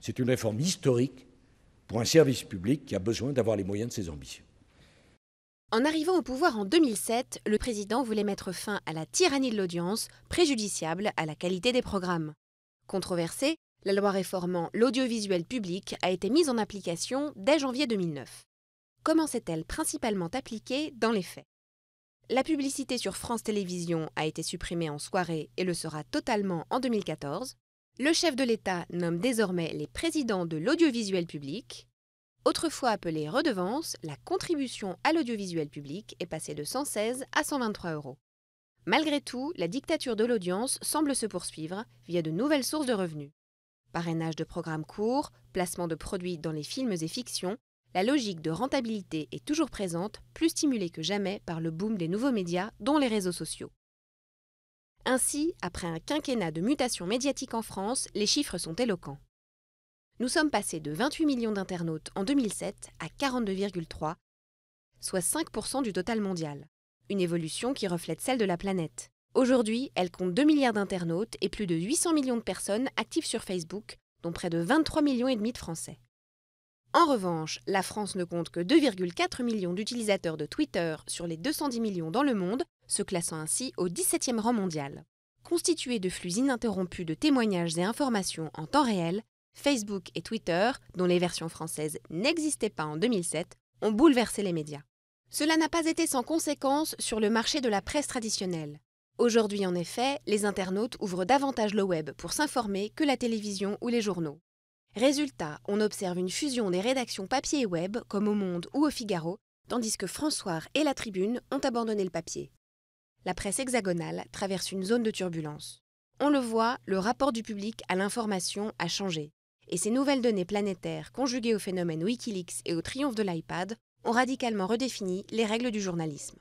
C'est une réforme historique pour un service public qui a besoin d'avoir les moyens de ses ambitions. En arrivant au pouvoir en 2007, le président voulait mettre fin à la tyrannie de l'audience, préjudiciable à la qualité des programmes. Controversée, la loi réformant l'audiovisuel public a été mise en application dès janvier 2009. Comment s'est-elle principalement appliquée dans les faits la publicité sur France Télévisions a été supprimée en soirée et le sera totalement en 2014. Le chef de l'État nomme désormais les présidents de l'audiovisuel public. Autrefois appelée redevance, la contribution à l'audiovisuel public est passée de 116 à 123 euros. Malgré tout, la dictature de l'audience semble se poursuivre via de nouvelles sources de revenus. Parrainage de programmes courts, placement de produits dans les films et fictions, la logique de rentabilité est toujours présente, plus stimulée que jamais par le boom des nouveaux médias, dont les réseaux sociaux. Ainsi, après un quinquennat de mutations médiatiques en France, les chiffres sont éloquents. Nous sommes passés de 28 millions d'internautes en 2007 à 42,3, soit 5% du total mondial. Une évolution qui reflète celle de la planète. Aujourd'hui, elle compte 2 milliards d'internautes et plus de 800 millions de personnes actives sur Facebook, dont près de 23 millions et demi de Français. En revanche, la France ne compte que 2,4 millions d'utilisateurs de Twitter sur les 210 millions dans le monde, se classant ainsi au 17e rang mondial. Constitués de flux ininterrompus de témoignages et informations en temps réel, Facebook et Twitter, dont les versions françaises n'existaient pas en 2007, ont bouleversé les médias. Cela n'a pas été sans conséquence sur le marché de la presse traditionnelle. Aujourd'hui en effet, les internautes ouvrent davantage le web pour s'informer que la télévision ou les journaux. Résultat, on observe une fusion des rédactions papier et web, comme au Monde ou au Figaro, tandis que François et la Tribune ont abandonné le papier. La presse hexagonale traverse une zone de turbulence. On le voit, le rapport du public à l'information a changé. Et ces nouvelles données planétaires, conjuguées au phénomène Wikileaks et au triomphe de l'iPad, ont radicalement redéfini les règles du journalisme.